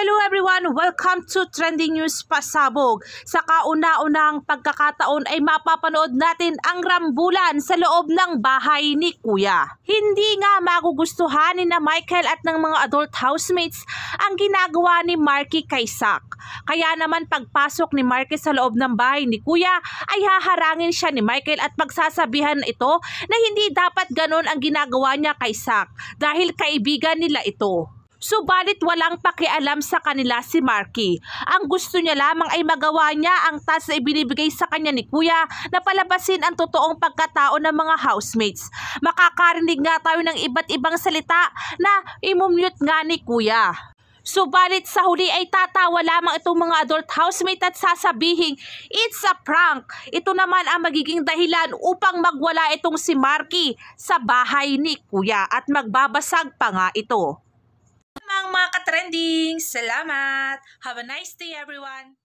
Hello everyone! Welcome to Trending News Pasabog. Sa kauna-unang pagkakataon ay mapapanood natin ang rambulan sa loob ng bahay ni Kuya. Hindi nga magugustuhan ni na Michael at ng mga adult housemates ang ginagawa ni Marky kay Sak. Kaya naman pagpasok ni Marky sa loob ng bahay ni Kuya ay haharangin siya ni Michael at magsasabihan ito na hindi dapat ganun ang ginagawa niya kay Sak dahil kaibigan nila ito. Subalit walang pakialam sa kanila si Marky. Ang gusto niya lamang ay magawa niya ang task na ibinibigay sa kanya ni Kuya na palabasin ang totoong pagkatao ng mga housemates. Makakarinig nga tayo ng iba't ibang salita na imumute nga ni Kuya. Subalit sa huli ay tatawa lamang itong mga adult housemate at sasabihin, it's a prank. Ito naman ang magiging dahilan upang magwala itong si Marky sa bahay ni Kuya at magbabasag pa nga ito mga ka-trending! Salamat! Have a nice day everyone!